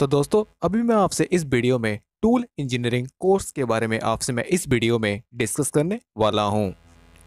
तो दोस्तों अभी मैं आपसे इस वीडियो में टूल इंजीनियरिंग कोर्स के बारे में आपसे मैं इस वीडियो में डिस्कस करने वाला हूँ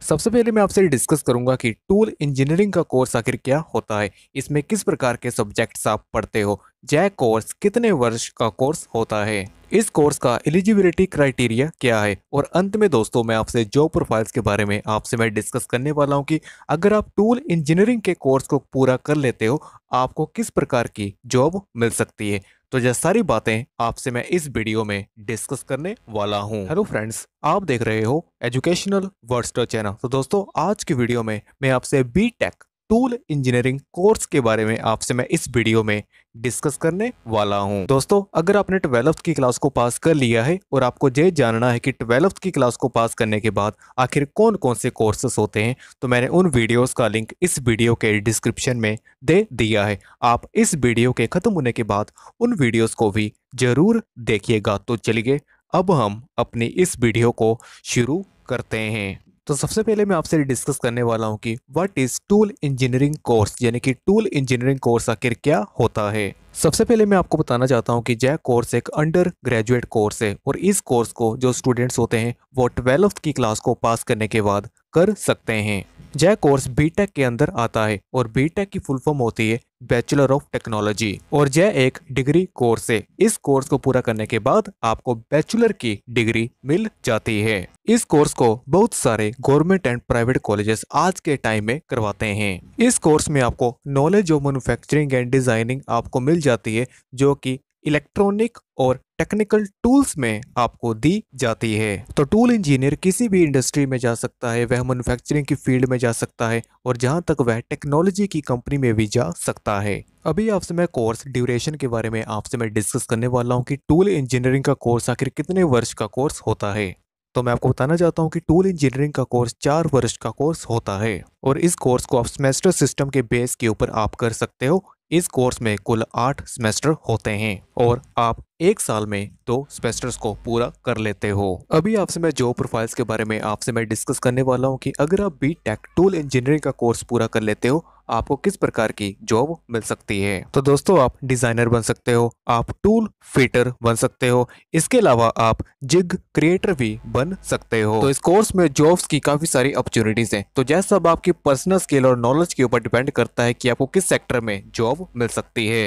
सबसे पहले मैं आपसे डिस्कस करूंगा कि टूल इंजीनियरिंग का कोर्स आखिर क्या होता है इसमें किस प्रकार के सब्जेक्ट्स आप पढ़ते हो जय कोर्स कितने वर्ष का कोर्स होता है इस कोर्स का एलिजिबिलिटी क्राइटेरिया क्या है और अंत में दोस्तों मैं आपसे जॉब प्रोफाइल्स के बारे में आपसे मैं डिस्कस करने वाला हूँ कि अगर आप टूल इंजीनियरिंग के कोर्स को पूरा कर लेते हो आपको किस प्रकार की जॉब मिल सकती है तो यह सारी बातें आपसे मैं इस वीडियो में डिस्कस करने वाला हूँ हेलो फ्रेंड्स आप देख रहे हो एजुकेशनल वर्ड चैनल तो दोस्तों आज की वीडियो में मैं आपसे B tech tool engineering course के बारे में आपसे मैं इस वीडियो में डिस्कस करने वाला हूं। दोस्तों अगर आपने ट्वेल्थ की क्लास को पास कर लिया है और आपको ये जानना है कि ट्वेल्थ की क्लास को पास करने के बाद आखिर कौन कौन से कोर्सेस होते हैं तो मैंने उन वीडियोस का लिंक इस वीडियो के डिस्क्रिप्शन में दे दिया है आप इस वीडियो के ख़त्म होने के बाद उन वीडियोज़ को भी ज़रूर देखिएगा तो चलिए अब हम अपनी इस वीडियो को शुरू करते हैं तो सबसे पहले मैं आपसे डिस्कस करने वाला हूँ कि what is tool engineering course यानी कि टूल इंजीनियरिंग कोर्स आखिर क्या होता है सबसे पहले मैं आपको बताना चाहता हूँ कि जय कोर्स एक अंडर ग्रेजुएट कोर्स है और इस कोर्स को जो स्टूडेंट्स होते हैं वो ट्वेल्थ की क्लास को पास करने के बाद कर सकते हैं यह कोर्स बीटेक के अंदर आता है और बीटेक की फुल फॉर्म होती है बैचलर ऑफ टेक्नोलॉजी और यह एक डिग्री कोर्स है इस कोर्स को पूरा करने के बाद आपको बैचलर की डिग्री मिल जाती है इस कोर्स को बहुत सारे गवर्नमेंट एंड प्राइवेट कॉलेजेस आज के टाइम में करवाते हैं इस कोर्स में आपको knowledge of manufacturing and designing आपको मिल जाती है जो की इलेक्ट्रॉनिक और टेक्निकल टूल्स में आपको दी जाती है तो टूल इंजीनियर किसी भी इंडस्ट्री में जा सकता है वह मैन्युफैक्चरिंग की फील्ड में जा सकता है और जहां तक वह टेक्नोलॉजी की कंपनी में भी जा सकता है अभी आपसे मैं कोर्स ड्यूरेशन के बारे में आपसे मैं डिस्कस करने वाला हूँ कि टूल इंजीनियरिंग का कोर्स आखिर कितने वर्ष का कोर्स होता है तो मैं आपको बताना चाहता हूं कि टूल इंजीनियरिंग का कोर्स चार वर्ष का कोर्स होता है और इस कोर्स को आप सेमेस्टर सिस्टम के बेस के ऊपर आप कर सकते हो इस कोर्स में कुल आठ सेमेस्टर होते हैं और आप एक साल में दो सेमेस्टर सेमेस्टर्स को पूरा कर लेते हो अभी आपसे मैं जॉब प्रोफाइल्स के बारे में आपसे मैं डिस्कस करने वाला हूँ कि अगर आप बी टेक टूल इंजीनियरिंग का कोर्स पूरा कर लेते हो आपको किस प्रकार की जॉब मिल सकती है तो दोस्तों आप डिज़ाइनर बन सकते हो आप टूल फिटर बन सकते हो इसके अलावा आप जिग क्रिएटर भी बन सकते हो तो इस कोर्स में जॉब्स की काफ़ी सारी अपॉर्चुनिटीज़ हैं तो जैसा अब आपकी पर्सनल स्किल और नॉलेज के ऊपर डिपेंड करता है कि आपको किस सेक्टर में जॉब मिल सकती है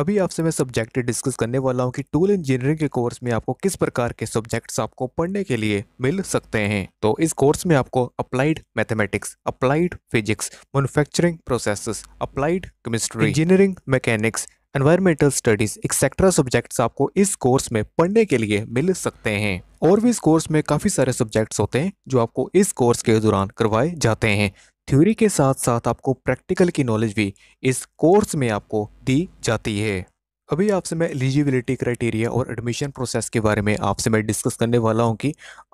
अभी आपसे मैं सब्जेक्ट डिस्कस करने वाला हूँ कि टूल इंजीनियरिंग के कोर्स में आपको किस प्रकार के सब्जेक्ट्स आपको पढ़ने के लिए मिल सकते हैं तो इस कोर्स में आपको applied mathematics applied physics manufacturing processes applied chemistry engineering mechanics environmental studies etcetera subjects आपको इस कोर्स में पढ़ने के लिए मिल सकते हैं और भी इस कोर्स में काफ़ी सारे सब्जेक्ट्स होते हैं जो आपको इस कोर्स के दौरान करवाए जाते हैं थ्योरी के साथ साथ आपको प्रैक्टिकल की नॉलेज भी इस कोर्स में आपको दी जाती है अभी आपसे मैं एलिजिबिलिटी क्राइटेरिया और एडमिशन प्रोसेस के बारे में आपसे मैं डिस्कस करने वाला हूं कि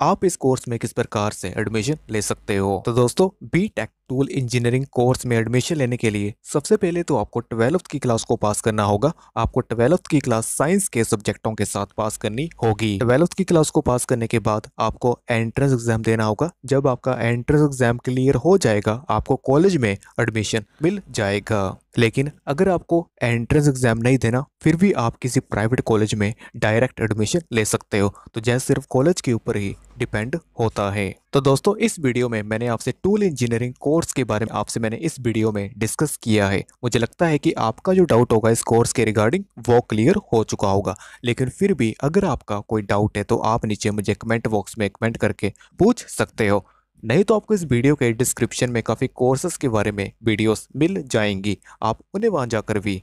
आप इस कोर्स में किस प्रकार से एडमिशन ले सकते हो तो दोस्तों B tech tool engineering course में एडमिशन लेने के लिए सबसे पहले तो आपको ट्वेल्थ की क्लास को पास करना होगा आपको ट्वेल्थ की क्लास साइंस के सब्जेक्टों के साथ पास करनी होगी ट्वेल्थ की क्लास को पास करने के बाद आपको एंट्रेंस एग्जाम देना होगा जब आपका एंट्रेंस एग्जाम क्लियर हो जाएगा आपको कॉलेज में एडमिशन मिल जाएगा लेकिन अगर आपको एंट्रेंस एग्जाम नहीं देना फिर भी आप किसी प्राइवेट कॉलेज में डायरेक्ट एडमिशन ले सकते हो तो जैसे सिर्फ कॉलेज के ऊपर ही डिपेंड होता है तो दोस्तों इस वीडियो में मैंने आपसे टूल इंजीनियरिंग कोर्स के बारे में आपसे मैंने इस वीडियो में डिस्कस किया है मुझे लगता है कि आपका जो डाउट होगा इस कोर्स के रिगार्डिंग वो क्लियर हो चुका होगा लेकिन फिर भी अगर आपका कोई डाउट है तो आप नीचे मुझे कमेंट बॉक्स में कमेंट करके पूछ सकते हो नहीं तो आपको इस वीडियो के डिस्क्रिप्शन में काफ़ी कोर्सेज के बारे में वीडियोस मिल जाएंगी आप उन्हें वहाँ जाकर भी